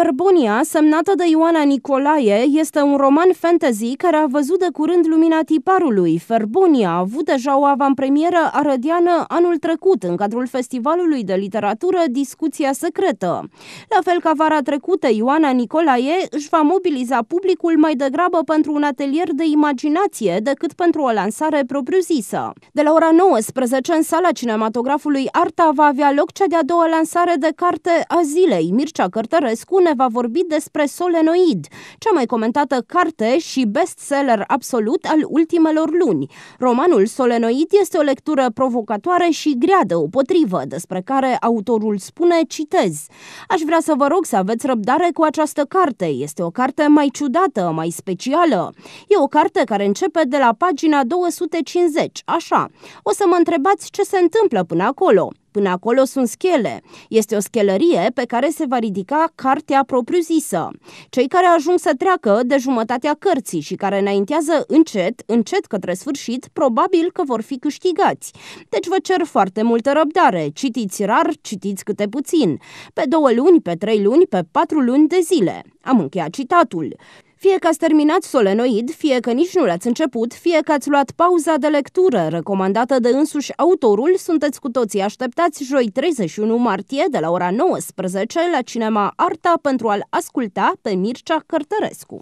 Fărbunia, semnată de Ioana Nicolae, este un roman fantasy care a văzut de curând lumina tiparului. Fărbunia a avut deja o avantpremieră arădeană anul trecut în cadrul Festivalului de Literatură Discuția Secretă. La fel ca vara trecută, Ioana Nicolae își va mobiliza publicul mai degrabă pentru un atelier de imaginație decât pentru o lansare propriu-zisă. De la ora 19 în sala cinematografului Arta va avea loc cea de-a doua lansare de carte a zilei, Mircea Cărtărescu, ne va vorbi despre Solenoid, cea mai comentată carte și bestseller absolut al ultimelor luni. Romanul Solenoid este o lectură provocatoare și grea de potrivă, despre care autorul spune, citez. Aș vrea să vă rog să aveți răbdare cu această carte. Este o carte mai ciudată, mai specială. E o carte care începe de la pagina 250, așa. O să mă întrebați ce se întâmplă până acolo. Până acolo sunt schele. Este o schelărie pe care se va ridica cartea propriu-zisă. Cei care ajung să treacă de jumătatea cărții și care înaintează încet, încet către sfârșit, probabil că vor fi câștigați. Deci vă cer foarte multă răbdare. Citiți rar, citiți câte puțin. Pe două luni, pe trei luni, pe patru luni de zile. Am încheiat citatul. Fie că ați terminat solenoid, fie că nici nu l-ați început, fie că ați luat pauza de lectură recomandată de însuși autorul, sunteți cu toții așteptați joi 31 martie de la ora 19 la Cinema Arta pentru a-l asculta pe Mircea Cărtărescu.